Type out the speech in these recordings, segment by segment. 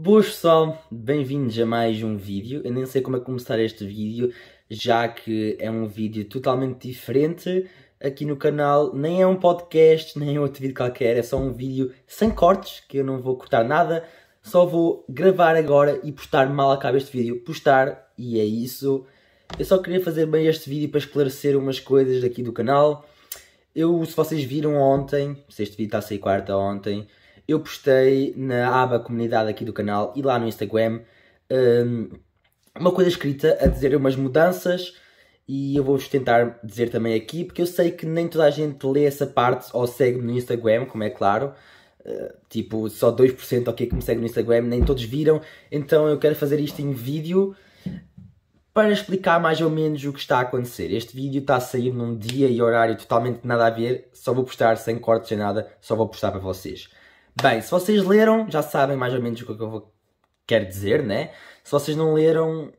Boas pessoal, bem-vindos a mais um vídeo. Eu nem sei como é começar este vídeo, já que é um vídeo totalmente diferente aqui no canal. Nem é um podcast, nem é outro vídeo qualquer, é só um vídeo sem cortes, que eu não vou cortar nada. Só vou gravar agora e postar mal acaba este vídeo. Postar, e é isso. Eu só queria fazer bem este vídeo para esclarecer umas coisas aqui do canal. Eu, se vocês viram ontem, se este vídeo está a sair quarta ontem, eu postei na aba comunidade aqui do canal e lá no Instagram um, uma coisa escrita a dizer umas mudanças e eu vou-vos tentar dizer também aqui, porque eu sei que nem toda a gente lê essa parte ou segue no Instagram, como é claro. Uh, tipo, só 2% ok é que me segue no Instagram, nem todos viram. Então eu quero fazer isto em vídeo para explicar mais ou menos o que está a acontecer. Este vídeo está a sair num dia e horário totalmente nada a ver, só vou postar sem cortes sem nada, só vou postar para vocês. Bem, se vocês leram, já sabem mais ou menos o é que eu vou... quero dizer, né? Se vocês não leram,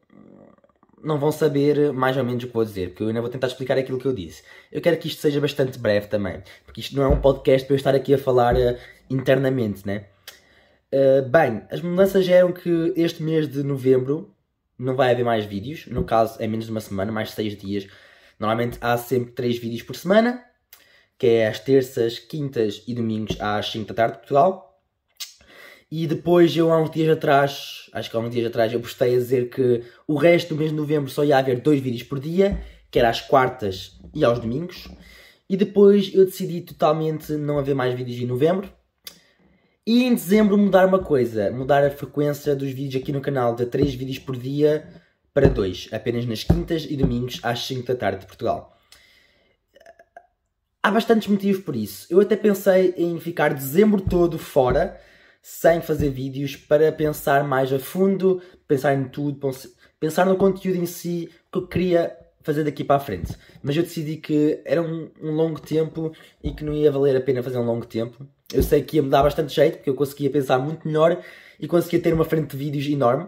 não vão saber mais ou menos o que vou dizer, porque eu ainda vou tentar explicar aquilo que eu disse. Eu quero que isto seja bastante breve também, porque isto não é um podcast para eu estar aqui a falar uh, internamente, né? Uh, bem, as mudanças eram que este mês de novembro não vai haver mais vídeos, no caso é menos de uma semana, mais seis dias. Normalmente há sempre três vídeos por semana, que é às terças, quintas e domingos às 5 da tarde de Portugal. E depois eu há uns dias atrás, acho que há uns dias atrás, eu postei a dizer que o resto do mês de novembro só ia haver dois vídeos por dia, que era às quartas e aos domingos. E depois eu decidi totalmente não haver mais vídeos em novembro. E em dezembro mudar uma coisa, mudar a frequência dos vídeos aqui no canal de 3 vídeos por dia para 2, apenas nas quintas e domingos às 5 da tarde de Portugal. Há bastantes motivos por isso. Eu até pensei em ficar dezembro todo fora, sem fazer vídeos, para pensar mais a fundo, pensar em tudo, pensar no conteúdo em si, que eu queria fazer daqui para a frente. Mas eu decidi que era um, um, longo tempo e que não ia valer a pena fazer um longo tempo. Eu sei que ia me dar bastante jeito, porque eu conseguia pensar muito melhor e conseguia ter uma frente de vídeos enorme.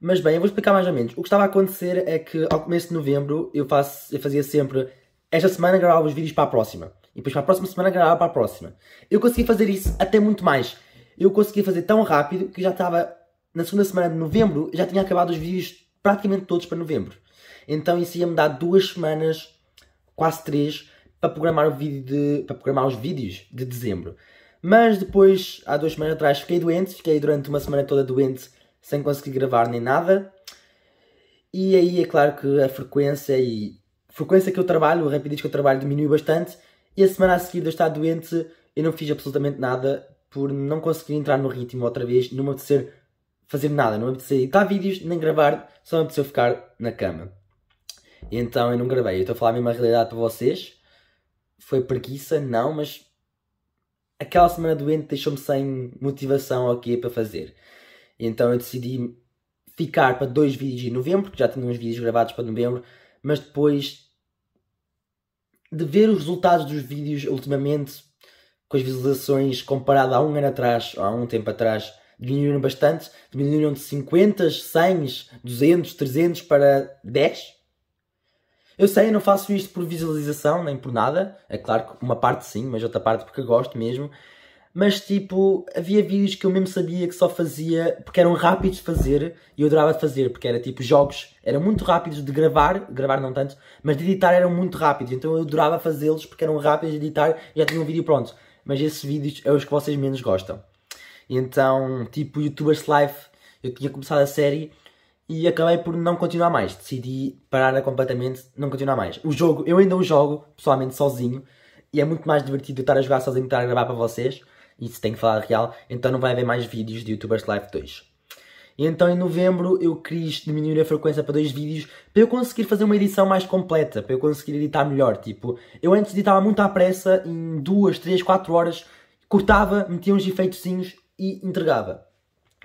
Mas bem, eu vou explicar mais ou menos. O que estava a acontecer é que ao começo de novembro eu, faço, eu fazia sempre esta semana gravava os vídeos para a próxima. E depois para a próxima semana gravava para a próxima. Eu consegui fazer isso até muito mais. Eu consegui fazer tão rápido que já estava na segunda semana de novembro, já tinha acabado os vídeos praticamente todos para novembro. Então isso ia-me dar duas semanas, quase três, para programar, o vídeo de, para programar os vídeos de dezembro. Mas depois, há duas semanas atrás, fiquei doente, fiquei durante uma semana toda doente, sem conseguir gravar nem nada. E aí é claro que a frequência e frequência que eu trabalho, a rapidez que eu trabalho diminuiu bastante e a semana a seguir de eu estar doente eu não fiz absolutamente nada por não conseguir entrar no ritmo outra vez, não me apetecer fazer nada, não me apetecer editar vídeos, nem gravar, só me apeteceu ficar na cama. E então eu não gravei, eu estou a falar a mesma realidade para vocês. Foi preguiça, não, mas aquela semana doente deixou-me sem motivação ao que para fazer. E então eu decidi ficar para dois vídeos em novembro, porque já tinha uns vídeos gravados para novembro, mas depois de ver os resultados dos vídeos ultimamente, com as visualizações comparado a um ano atrás, ou há um tempo atrás, diminuíram bastante, diminuíram de 50, 100, 200, 300 para 10. Eu sei, eu não faço isto por visualização, nem por nada. É claro que uma parte sim, mas outra parte porque gosto mesmo mas tipo, havia vídeos que eu mesmo sabia que só fazia porque eram rápidos de fazer e eu adorava de fazer, porque era tipo jogos, eram muito rápidos de gravar, gravar não tanto, mas de editar eram muito rápidos, então eu adorava fazê-los porque eram rápidos de editar e já tinha um vídeo pronto. Mas esses vídeos é os que vocês menos gostam. E então, tipo, YouTubers Life eu tinha começado a série e acabei por não continuar mais. Decidi parar completamente, não continuar mais. O jogo, eu ainda o jogo, pessoalmente, sozinho. E é muito mais divertido eu estar a jogar sozinho, estar a gravar para vocês e se tem que falar real, então não vai haver mais vídeos de YouTubers Live 2. E então em novembro eu quis diminuir a frequência para dois vídeos para eu conseguir fazer uma edição mais completa, para eu conseguir editar melhor. Tipo, eu antes editava muito à pressa, em duas, três, quatro horas, cortava, metia uns efeitozinhos e entregava.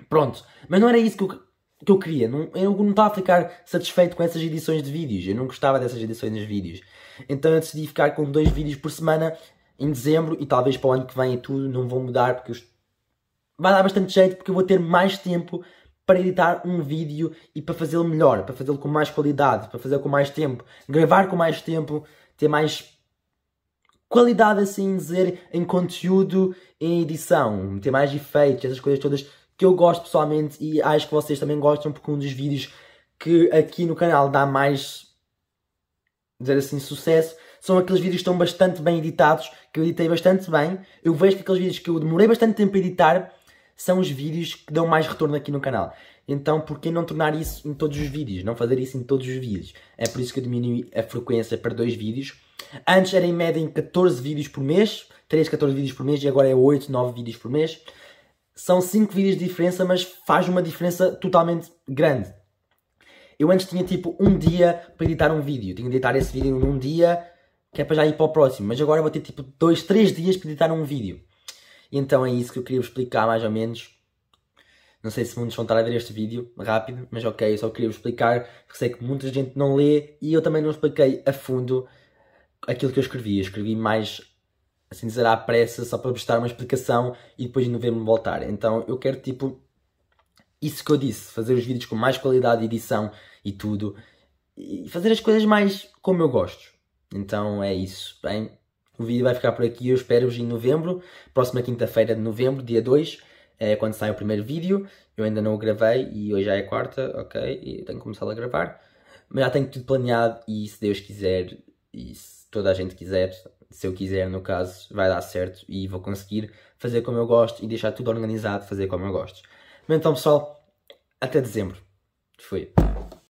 Pronto. Mas não era isso que eu, que eu queria. Não, eu não estava a ficar satisfeito com essas edições de vídeos. Eu não gostava dessas edições de vídeos. Então eu decidi ficar com dois vídeos por semana em dezembro e talvez para o ano que vem e tudo não vou mudar porque os... vai dar bastante jeito porque eu vou ter mais tempo para editar um vídeo e para fazê-lo melhor, para fazê-lo com mais qualidade, para fazê-lo com mais tempo, gravar com mais tempo, ter mais qualidade assim dizer em conteúdo, em edição, ter mais efeitos, essas coisas todas que eu gosto pessoalmente e acho que vocês também gostam porque um dos vídeos que aqui no canal dá mais dizer assim sucesso são aqueles vídeos que estão bastante bem editados, que eu editei bastante bem. Eu vejo que aqueles vídeos que eu demorei bastante tempo a editar são os vídeos que dão mais retorno aqui no canal. Então, por que não tornar isso em todos os vídeos? Não fazer isso em todos os vídeos. É por isso que eu diminui a frequência para dois vídeos. Antes era em média em 14 vídeos por mês, 3, 14 vídeos por mês, e agora é 8, 9 vídeos por mês. São 5 vídeos de diferença, mas faz uma diferença totalmente grande. Eu antes tinha tipo um dia para editar um vídeo. Tinha de editar esse vídeo num dia, que é para já ir para o próximo, mas agora vou ter tipo 2, 3 dias para editar um vídeo. então é isso que eu queria vos explicar mais ou menos. Não sei se muitos vão estar a ver este vídeo rápido, mas ok, eu só queria vos explicar, porque sei que muita gente não lê e eu também não expliquei a fundo aquilo que eu escrevi. Eu escrevi mais, assim dizer, à pressa, só para vos dar uma explicação e depois ver-me voltar. Então eu quero, tipo, isso que eu disse, fazer os vídeos com mais qualidade de edição e tudo, e fazer as coisas mais como eu gosto. Então é isso, bem? O vídeo vai ficar por aqui, eu espero-vos em novembro, próxima quinta-feira de novembro, dia 2, é eh, quando sai o primeiro vídeo. Eu ainda não o gravei e hoje já é quarta, ok, e tenho que começar a gravar. Mas já tenho tudo planeado e se Deus quiser, e se toda a gente quiser, se eu quiser no caso, vai dar certo e vou conseguir fazer como eu gosto e deixar tudo organizado, fazer como eu gosto. Mas então pessoal, até dezembro. Fui.